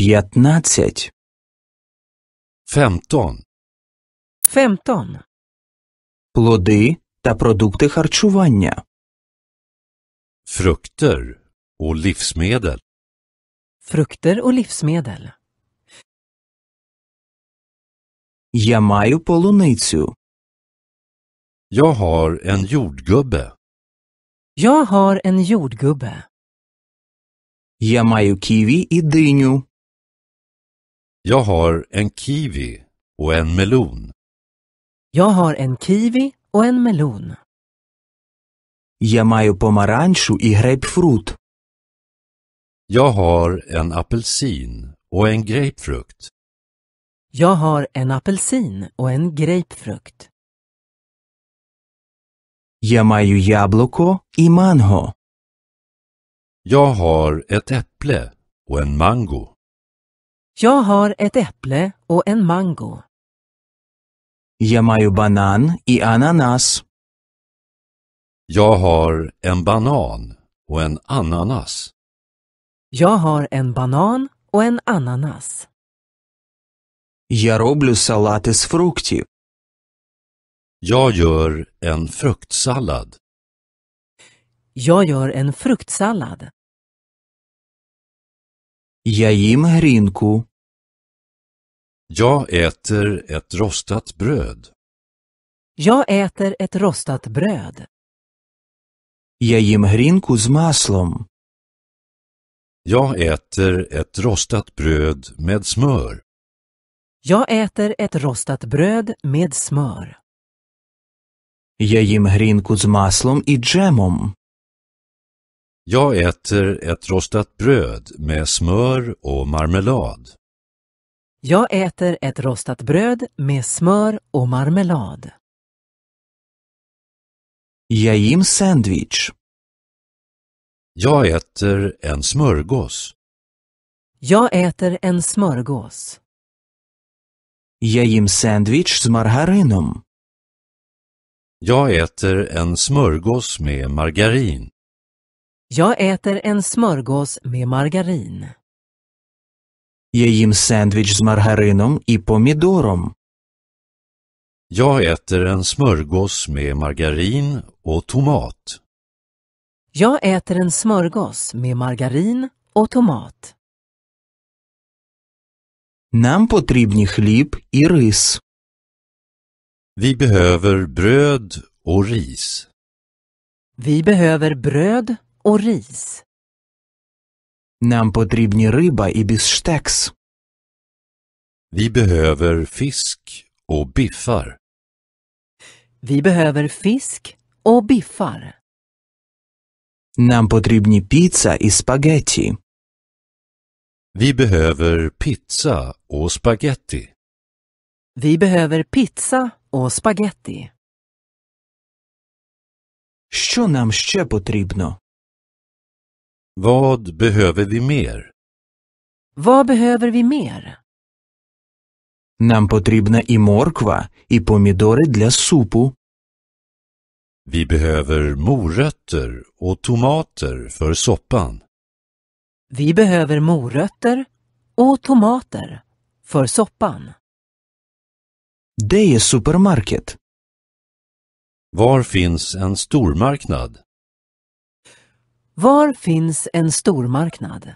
П'ятнадцять. Фемтон. Фемтон. Плоди та продукти харчування. Frukter och livsmedel. Frukter och livsmedel. Я маю полуницю. Jag har en jordgubbe. Jag har en jordgubbe. Я маю ківі і диню. Jag har en kiwi och en melon. Jag har en kiwi och en melon. Я маю помаранчу і грейпфрут. Jag har en apelsin och en grapefrukt. Jag har en apelsin och en grapefrukt. Я маю яблуко і манго. Jag har ett äpple och en mango. Jag har ett äpple och en mango. Jag har banan i ananas. Jag har en banan och en ananas. Jag har en banan och en ananas. Я роблю салат із фруктів. Jag gör en fruktsallad. Jag gör en fruktsallad. Я їм грінку. Jag äter ett rostat bröd. Jag äter ett rostat bröd. Я їм грінку з маслом. Jag äter ett rostat bröd med smör. Jag äter ett rostat bröd med smör. Jag äter ett rostat bröd med джемом. Jag äter ett rostat bröd med smör och marmelad. Jag äter ett rostat bröd med smör och marmelad. Я їм сендвіч. Jag äter en smörgås. Jag äter en smörgås. Я їм сендвіч з маргарином. Jag äter en smörgås med margarin. Jag äter en smörgås med margarin. Я їм сендвіч з маргарином і помідором. Jag äter en smörgås med margarin och tomat. Jag äter en smörgås med margarin och tomat. Нам потрібні хліб і рис. Vi behöver bröd och ris. Vi behöver bröd och ris. Нам потрібні риба і бістекс. Vi behöver fisk och biffar. Vi behöver fisk och biffar. Нам потрібні піца і спагетті. Vi behöver pizza och spaghetti. Vi behöver pizza och spaghetti. Що нам ще потрібно? Vad behöver vi mer? Vad behöver vi mer? Нам потрібна і морква, і помідори для супу. Vi behöver morötter och tomater för soppan. Vi behöver morötter och tomater för soppan. Де є супермаркет? Var finns en stormarknad? Var finns en stormarknad?